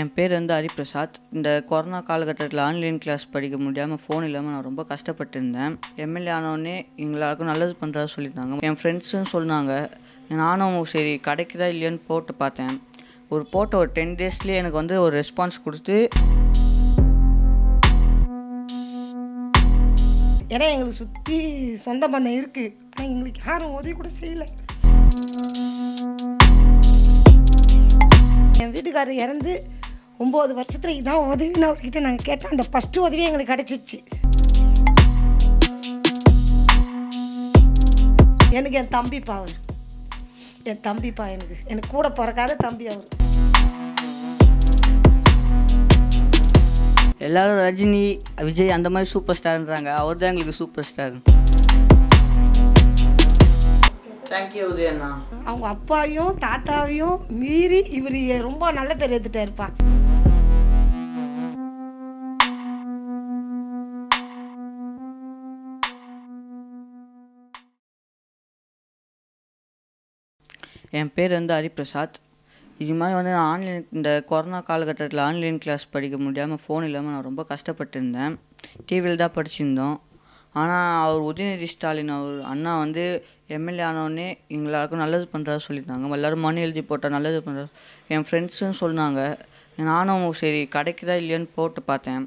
என் பேர் வந்து ஹரிபிரசாத் இந்த கொரோனா காலகட்டத்தில் ஆன்லைன் கிளாஸ் படிக்க முடியாமல் ஃபோன் இல்லாமல் நான் ரொம்ப கஷ்டப்பட்டிருந்தேன் எம்எல்ஏ ஆனோடனே எங்களுக்கும் நல்லது பண்ணுறதா சொல்லியிருந்தாங்க என் ஃப்ரெண்ட்ஸும் சொன்னாங்க நானும் சரி கிடைக்குதா இல்லையான்னு போட்டு பார்த்தேன் ஒரு போட்ட ஒரு டென் டேஸ்லேயே எனக்கு வந்து ஒரு ரெஸ்பான்ஸ் கொடுத்து ஏன்னா எங்களுக்கு சுற்றி சொந்த பந்தம் இருக்குது ஆனால் எங்களுக்கு யாரும் உதவி கூட செய்யலை என் வீட்டுக்காரர் இறந்து ஒம்பது வருஷத்தில் இதான் உதவின்னு அவர்கிட்ட நாங்கள் கேட்டோம் அந்த ஃபஸ்ட்டு உதவி எங்களுக்கு கிடச்சிச்சு எனக்கு என் தம்பிப்பா அவர் என் தம்பிப்பா எனக்கு எனக்கு கூட பிறக்காத தம்பி அவர் எல்லாரும் ரஜினி விஜய் அந்த மாதிரி சூப்பர் ஸ்டார்ன்றாங்க அவர் தான் எங்களுக்கு சூப்பர் ஸ்டார் அவங்க அப்பாவையும் தாத்தாவையும் மீறி இவர் ரொம்ப நல்ல பேர் எடுத்துட்டாருப்பா என் பேர் வந்து ஹரிபிரசாத் இது மாதிரி வந்து நான் ஆன்லைன் இந்த கொரோனா காலகட்டத்தில் ஆன்லைன் கிளாஸ் படிக்க முடியாமல் ஃபோன் இல்லாமல் நான் ரொம்ப கஷ்டப்பட்டிருந்தேன் டிவியில் தான் படிச்சிருந்தோம் ஆனால் அவர் உதயநிதி ஸ்டாலின் அவர் அண்ணா வந்து எம்எல்ஏ ஆனோடனே எங்களாருக்கும் நல்லது பண்ணுறதா சொல்லியிருந்தாங்க எல்லோரும் மனு எழுதி போட்டால் நல்லது பண்ணுறது என் ஃப்ரெண்ட்ஸும் சொன்னாங்க நானும் சரி கிடைக்குதா இல்லையான்னு போட்டு பார்த்தேன்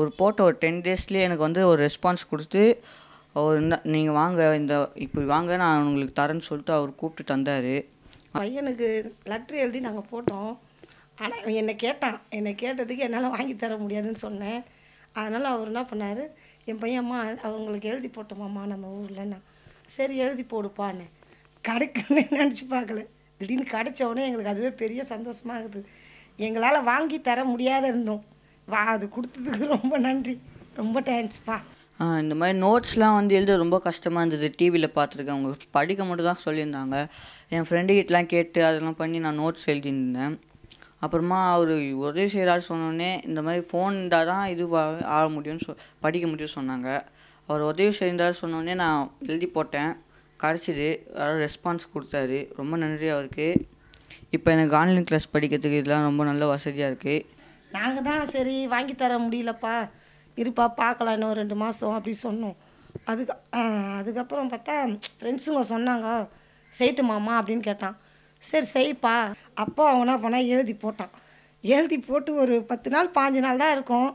ஒரு போட்ட ஒரு டென் டேஸ்லேயே எனக்கு வந்து ஒரு ரெஸ்பான்ஸ் கொடுத்து அவர் நீங்கள் வாங்க இந்த இப்படி வாங்க நான் உங்களுக்கு தரேன்னு சொல்லிட்டு அவர் கூப்பிட்டு தந்தார் பையனுக்கு லெட்ரு எழுதி நாங்கள் போட்டோம் ஆனால் என்னை கேட்டான் என்னை கேட்டதுக்கு என்னால் வாங்கி தர முடியாதுன்னு சொன்னேன் அதனால் அவர் என்ன பண்ணார் என் பையன் அம்மா அவங்களுக்கு எழுதி போட்டோமாம்மா நம்ம ஊர்லன்னா சரி எழுதி போடுப்பான்னு கிடைக்குன்னு நினச்சி பார்க்கல திடீர்னு உடனே எங்களுக்கு அதுவே பெரிய சந்தோஷமாக இருக்குது எங்களால் வாங்கி தர முடியாத இருந்தோம் வா அது கொடுத்ததுக்கு ரொம்ப நன்றி ரொம்ப தேங்க்ஸ்ப்பா இந்த மாதிரி நோட்ஸ்லாம் வந்து எழுத ரொம்ப கஷ்டமாக இருந்தது டிவியில் பார்த்துருக்கேன் அவங்க படிக்க மட்டும் தான் சொல்லியிருந்தாங்க என் ஃப்ரெண்டு கிட்டலாம் கேட்டு அதெல்லாம் பண்ணி நான் நோட்ஸ் எழுதியிருந்தேன் அப்புறமா அவர் உதவி செய்கிறாரு சொன்னோடனே இந்த மாதிரி ஃபோன் இருந்தால் தான் இது ஆக முடியும்னு சொ படிக்க முடியும்னு சொன்னாங்க அவர் உதவி செய்தார் சொன்னோடனே நான் எழுதி போட்டேன் கிடச்சிது அதாவது ரெஸ்பான்ஸ் கொடுத்தாரு ரொம்ப நன்றி அவருக்கு இப்போ எனக்கு ஆன்லைன் கிளாஸ் படிக்கிறதுக்கு இதெல்லாம் ரொம்ப நல்ல வசதியாக இருக்குது நாங்கள் தான் சரி வாங்கி தர முடியலப்பா இருப்பா பார்க்கலாம் இன்னும் ரெண்டு மாதம் அப்படி சொன்னோம் அதுக்கு அதுக்கப்புறம் பார்த்தா ஃப்ரெண்ட்ஸுங்க சொன்னாங்க மாமா அப்படின்னு கேட்டான் சரி செய்ப்பா அப்போ அவன் என்ன பண்ணால் எழுதி போட்டான் எழுதி போட்டு ஒரு பத்து நாள் பாஞ்சு நாள் தான் இருக்கும்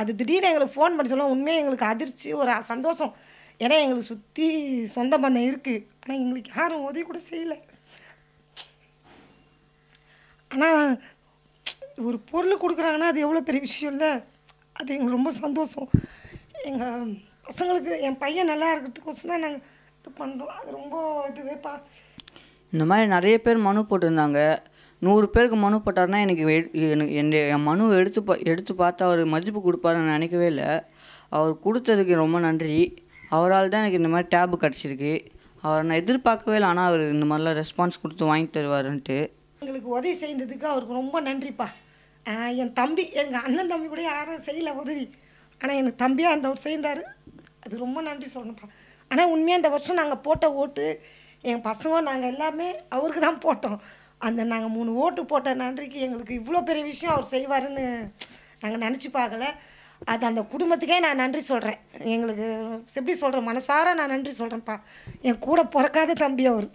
அது திடீர்னு எங்களுக்கு ஃபோன் பண்ணி சொல்ல உண்மையாக எங்களுக்கு அதிர்ச்சி ஒரு சந்தோஷம் ஏன்னா எங்களுக்கு சுற்றி சொந்த பந்தம் இருக்குது ஆனால் எங்களுக்கு யாரும் உதவி கூட செய்யலை ஆனால் ஒரு பொருள் கொடுக்குறாங்கன்னா அது எவ்வளோ பெரிய விஷயம் இல்லை அது எங்களுக்கு ரொம்ப சந்தோஷம் எங்கள் பசங்களுக்கு என் பையன் நல்லா இருக்கிறதுக்கோசம் தான் நாங்கள் இது பண்ணுறோம் அது ரொம்ப இதுவே பா இந்த மாதிரி நிறைய பேர் மனு போட்டிருந்தாங்க நூறு பேருக்கு மனு போட்டார்னா எனக்கு எனக்கு என் மனு எடுத்து பா எடுத்து பார்த்து அவர் மதிப்பு கொடுப்பாருன்னு நினைக்கவே இல்லை அவர் கொடுத்ததுக்கு ரொம்ப நன்றி அவரால் தான் எனக்கு இந்த மாதிரி டேபு கிடச்சிருக்கு அவர் நான் எதிர்பார்க்கவே இல்லை ஆனால் அவர் இந்த மாதிரிலாம் ரெஸ்பான்ஸ் கொடுத்து வாங்கி தருவாருன்ட்டு எங்களுக்கு உதவி செய்ததுக்கு அவருக்கு ரொம்ப நன்றிப்பா என் தம்பி எங்கள் அண்ணன் தம்பி கூட யாரும் செய்யலை உதவி ஆனால் எனக்கு தம்பியாக அந்த அவர் சேர்ந்தார் அது ரொம்ப நன்றி சொல்லணும்ப்பா ஆனால் உண்மையாக இந்த வருஷம் நாங்கள் போட்ட ஓட்டு எங்கள் பசங்க நாங்கள் எல்லாமே அவருக்கு தான் போட்டோம் அந்த நாங்கள் மூணு ஓட்டு போட்ட நன்றிக்கு எங்களுக்கு இவ்வளோ பெரிய விஷயம் அவர் செய்வாருன்னு நாங்கள் நினச்சி பார்க்கல அது அந்த குடும்பத்துக்கே நான் நன்றி சொல்கிறேன் எங்களுக்கு எப்படி சொல்கிறேன் மனசார நான் நன்றி சொல்கிறேன்ப்பா என் கூட பிறக்காத தம்பி அவர்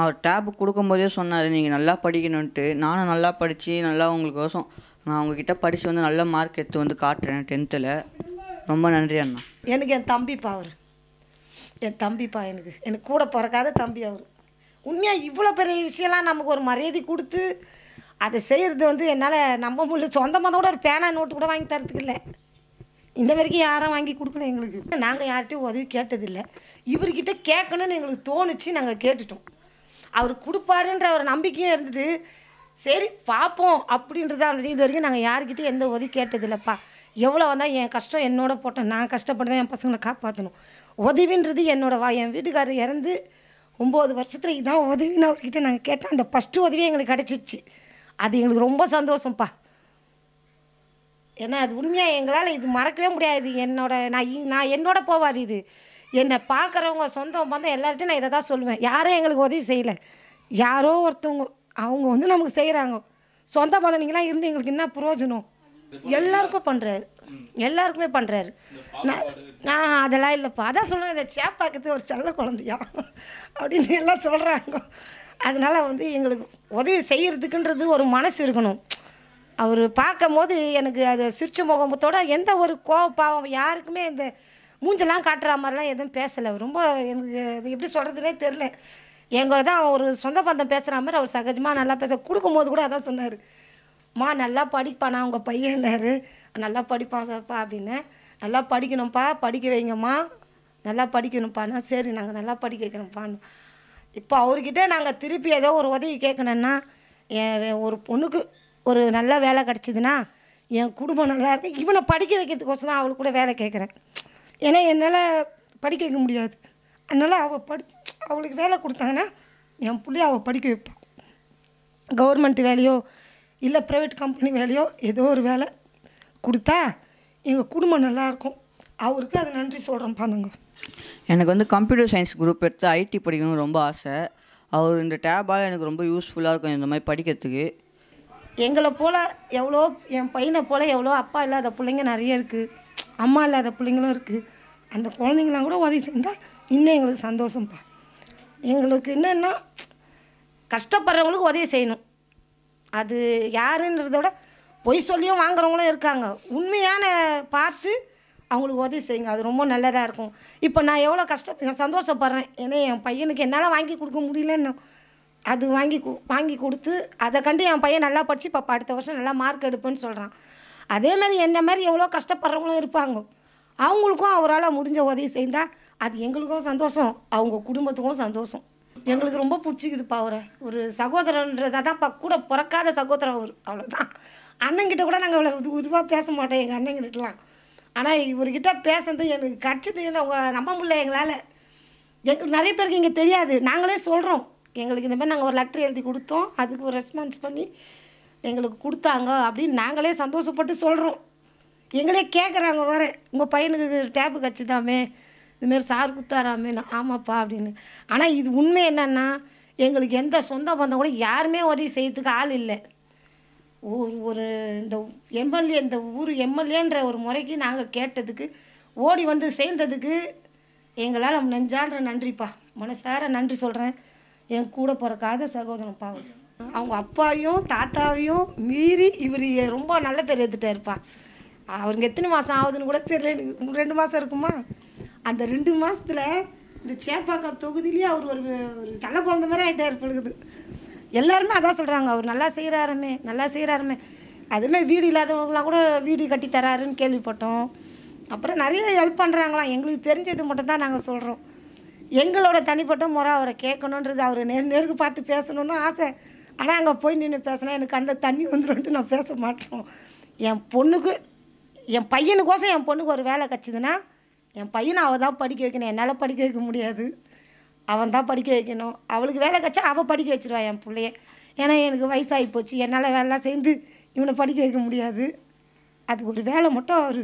அவர் டேப் கொடுக்கும்போதே சொன்னார் நீங்கள் நல்லா படிக்கணுன்ட்டு நானும் நல்லா படித்து நல்லா உங்களுக்கோசம் நான் அவங்கக்கிட்ட படித்து வந்து நல்ல மார்க் எடுத்து வந்து காட்டுறேன் டென்த்தில் ரொம்ப நன்றி அண்ணா எனக்கு என் தம்பிப்பா அவர் என் தம்பிப்பா எனக்கு எனக்கு கூட பிறக்காத தம்பி அவர் உண்மையாக இவ்வளோ பெரிய விஷயம்லாம் நமக்கு ஒரு மரியாதை கொடுத்து அதை செய்கிறது வந்து என்னால் நம்ப முடியல சொந்தமாக கூட ஒரு பேனா நோட்டு கூட வாங்கி தரத்துக்கு இல்லை இந்த வரைக்கும் யாரும் வாங்கி கொடுக்கல எங்களுக்கு நாங்கள் யார்கிட்டையும் உதவி கேட்டதில்லை இவர்கிட்ட கேட்கணும்னு எங்களுக்கு தோணுச்சு நாங்கள் கேட்டுட்டோம் அவர் கொடுப்பாருன்ற ஒரு நம்பிக்கையும் இருந்தது சரி பார்ப்போம் அப்படின்றதா இருந்துச்சு இது வரைக்கும் நாங்கள் யாருக்கிட்டையும் எந்த உதவி கேட்டதில்லப்பா எவ்வளோ வந்தால் என் கஷ்டம் என்னோட போட்டேன் நான் கஷ்டப்பட்டு தான் என் பசங்களை காப்பாற்றணும் உதவின்றது என்னோட வா என் வீட்டுக்காரர் இறந்து ஒம்பது வருஷத்தில் இதான் உதவின்னு அவர்கிட்ட நாங்கள் கேட்டோம் அந்த ஃபஸ்ட்டு உதவி எங்களுக்கு கிடச்சிச்சு அது எங்களுக்கு ரொம்ப சந்தோஷம்ப்பா ஏன்னா அது உண்மையாக எங்களால் இது மறக்கவே முடியாது என்னோட நான் நான் என்னோட போவாது இது என்னை பார்க்குறவங்க சொந்தம் பந்தம் எல்லார்ட்டையும் நான் இதை தான் சொல்லுவேன் யாரும் எங்களுக்கு உதவி செய்யலை யாரோ ஒருத்தவங்க அவங்க வந்து நமக்கு செய்கிறாங்க சொந்த பந்தனிங்களாம் இருந்து எங்களுக்கு என்ன பிரயோஜனம் எல்லாருக்கும் பண்ணுறாரு எல்லாருக்குமே பண்ணுறாரு நான் நான் அதெல்லாம் இல்லைப்பா அதான் சொல்கிறேன் இதை சேப்பாக்குது ஒரு செல்ல குழந்தையா அப்படின்னு எல்லாம் சொல்கிறாங்க அதனால் வந்து எங்களுக்கு உதவி செய்கிறதுக்குன்றது ஒரு மனசு இருக்கணும் அவர் பார்க்கும் போது எனக்கு அது சிரிச்ச முகமத்தோட எந்த ஒரு கோவ பாவம் யாருக்குமே இந்த மூஞ்செல்லாம் காட்டுற மாதிரிலாம் எதுவும் பேசலை ரொம்ப எனக்கு அது எப்படி சொல்கிறதுனே தெரில எங்கள் தான் ஒரு சொந்த பந்தம் பேசுகிற மாதிரி அவர் சகஜமாக நல்லா பேச கொடுக்கும்போது கூட அதான் சொன்னார் மா நல்லா படிப்பானா உங்கள் பையன் நல்லா படிப்பான் சார்ப்பா அப்படின்னு நல்லா படிக்கணும்ப்பா படிக்க வைங்கம்மா நல்லா படிக்கணும்ப்பானா சரி நாங்கள் நல்லா படிக்க வைக்கிறோம்ப்பான்னு இப்போ அவர்கிட்ட நாங்கள் திருப்பி ஏதோ ஒரு உதவி கேட்கணுன்னா ஒரு பொண்ணுக்கு ஒரு நல்ல வேலை கிடச்சிதுன்னா என் குடும்பம் நல்லா இருக்கு இவனை படிக்க வைக்கிறதுக்கோசம் தான் அவளுக்கு கூட வேலை கேட்குறேன் ஏன்னா என்னால் படிக்க வைக்க முடியாது அதனால் அவள் படி அவளுக்கு வேலை கொடுத்தாங்கன்னா என் பிள்ளைய அவள் படிக்க வைப்பாள் கவர்மெண்ட் வேலையோ இல்லை ப்ரைவேட் கம்பெனி வேலையோ ஏதோ ஒரு வேலை கொடுத்தா எங்கள் குடும்பம் நல்லாயிருக்கும் அவருக்கு அது நன்றி சொல்கிறோம் பண்ணுங்க எனக்கு வந்து கம்ப்யூட்டர் சயின்ஸ் குரூப் எடுத்து ஐடி படிக்கணும்னு ரொம்ப ஆசை அவர் இந்த டேபால் எனக்கு ரொம்ப யூஸ்ஃபுல்லாக இருக்கும் இந்த மாதிரி படிக்கிறதுக்கு எங்களை போல் எவ்வளோ என் பையனை போல் எவ்வளோ அப்பா இல்லாத பிள்ளைங்க நிறைய இருக்குது அம்மா இல்லாத பிள்ளைங்களும் இருக்குது அந்த குழந்தைங்களாம் கூட உதவி செஞ்சால் இன்னும் எங்களுக்கு சந்தோஷம்ப்பா எங்களுக்கு என்னென்னா கஷ்டப்படுறவங்களுக்கு உதவி செய்யணும் அது யாருன்றத விட பொய் சொல்லியும் வாங்குறவங்களும் இருக்காங்க உண்மையான பார்த்து அவங்களுக்கு உதவி செய்யுங்க அது ரொம்ப நல்லதாக இருக்கும் இப்போ நான் எவ்வளோ கஷ்டம் நான் சந்தோஷப்படுறேன் ஏன்னா என் பையனுக்கு என்னால் வாங்கி கொடுக்க முடியலன்னு அது வாங்கி வாங்கி கொடுத்து அதை கண்டு என் பையன் நல்லா படித்து இப்போ அடுத்த வருஷம் நல்லா மார்க் எடுப்பேன்னு சொல்கிறான் அதேமாதிரி என்ன மாதிரி எவ்வளோ கஷ்டப்படுறவங்களும் இருப்பாங்க அவங்களுக்கும் அவரால் முடிஞ்ச உதவி செய்தால் அது எங்களுக்கும் சந்தோஷம் அவங்க குடும்பத்துக்கும் சந்தோஷம் எங்களுக்கு ரொம்ப பிடிச்சிக்குதுப்பா அவரை ஒரு சகோதரன்றதை தான்ப்பா கூட பிறக்காத சகோதரன் அவர் அவ்வளோதான் அண்ணங்கிட்ட கூட நாங்கள் அவ்வளோ உருவாக பேச மாட்டோம் எங்கள் அண்ணங்கிட்டலாம் ஆனால் இவர்கிட்ட பேசுறது எனக்கு கிடச்சது அவங்க நம்ப முடியல எங்களால் எங்களுக்கு நிறைய பேருக்கு இங்கே தெரியாது நாங்களே சொல்கிறோம் எங்களுக்கு இந்த மாதிரி நாங்கள் ஒரு லெட்டர் எழுதி கொடுத்தோம் அதுக்கு ஒரு ரெஸ்பான்ஸ் பண்ணி எங்களுக்கு கொடுத்தாங்க அப்படின்னு நாங்களே சந்தோஷப்பட்டு சொல்கிறோம் எங்களே கேட்குறாங்க வர உங்கள் பையனுக்கு டேப்பு கச்சிதாமே இதுமாரி சார் நான் ஆமாப்பா அப்படின்னு ஆனால் இது உண்மை என்னென்னா எங்களுக்கு எந்த சொந்த பந்தம் கூட யாருமே உதவி செய்யறதுக்கு ஆள் இல்லை ஒரு ஒரு இந்த எம்எல்ஏ இந்த ஊர் எம்எல்ஏன்ற ஒரு முறைக்கு நாங்கள் கேட்டதுக்கு ஓடி வந்து சேர்ந்ததுக்கு எங்களால் நெஞ்சான்ற நன்றிப்பா மனசார நன்றி சொல்கிறேன் என் கூட பிறக்காத சகோதரன் அவங்க அப்பாவையும் தாத்தாவையும் மீறி இவர் ரொம்ப நல்ல பேர் எடுத்துட்டாருப்பா அவருக்கு எத்தனை மாதம் ஆகுதுன்னு கூட தெரியல எனக்கு ரெண்டு மாதம் இருக்குமா அந்த ரெண்டு மாதத்தில் இந்த சேப்பாக்கா தொகுதியிலேயே அவர் ஒரு ஒரு நல்ல குழந்த மாதிரி ஆகிட்டார் பொழுது எல்லாருமே அதான் சொல்கிறாங்க அவர் நல்லா செய்கிறாருமே நல்லா செய்கிறாருமே அதுமாதிரி வீடு இல்லாதவங்களாம் கூட வீடு கட்டி தராருன்னு கேள்விப்பட்டோம் அப்புறம் நிறைய ஹெல்ப் பண்ணுறாங்களாம் எங்களுக்கு தெரிஞ்சது மட்டும் தான் நாங்கள் சொல்கிறோம் எங்களோட தனிப்பட்ட முறை அவரை கேட்கணுன்றது அவரை நேர் நேருக்கு பார்த்து பேசணும்னு ஆசை ஆனால் அங்கே போய் நின்று பேசினா எனக்கு கண்ணில் தண்ணி வந்துடும்ட்டு நான் பேச மாட்டோம் என் பொண்ணுக்கு என் பையனுக்கோசம் என் பொண்ணுக்கு ஒரு வேலை கிடச்சிதுன்னா என் பையனை அவள் தான் படிக்க வைக்கணும் என்னால் படிக்க வைக்க முடியாது அவன் தான் படிக்க வைக்கணும் அவளுக்கு வேலை கிடச்சா அவள் படிக்க வச்சிருவா என் பிள்ளைய ஏன்னா எனக்கு வயசாகி போச்சு என்னால் வேலைலாம் சேர்ந்து இவனை படிக்க வைக்க முடியாது அதுக்கு ஒரு வேலை மட்டும் அவர்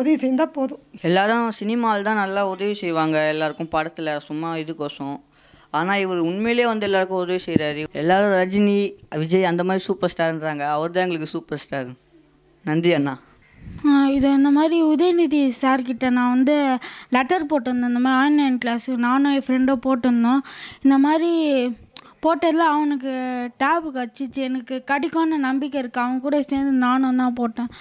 உதவி செய்தால் போதும் எல்லாரும் சினிமாவில் தான் நல்லா உதவி செய்வாங்க எல்லாருக்கும் படத்தில் சும்மா இதுக்கோசம் ஆனால் இவர் உண்மையிலே வந்து எல்லாருக்கும் உதவி செய்கிறாரு எல்லாரும் ரஜினி விஜய் அந்த மாதிரி சூப்பர் ஸ்டார்ன்றாங்க அவர் தான் எங்களுக்கு சூப்பர் ஸ்டார் நன்றி அண்ணா இது இந்த மாதிரி உதயநிதி சார்கிட்ட நான் வந்து லெட்டர் போட்டிருந்தேன் இந்த மாதிரி ஆன்லைன் கிளாஸு நானும் என் ஃப்ரெண்டும் போட்டிருந்தோம் இந்த மாதிரி போட்டதில் அவனுக்கு டேபு கிடச்சிச்சு எனக்கு கிடைக்கும்னு நம்பிக்கை இருக்குது அவன் கூட சேர்ந்து நானும் தான் போட்டேன்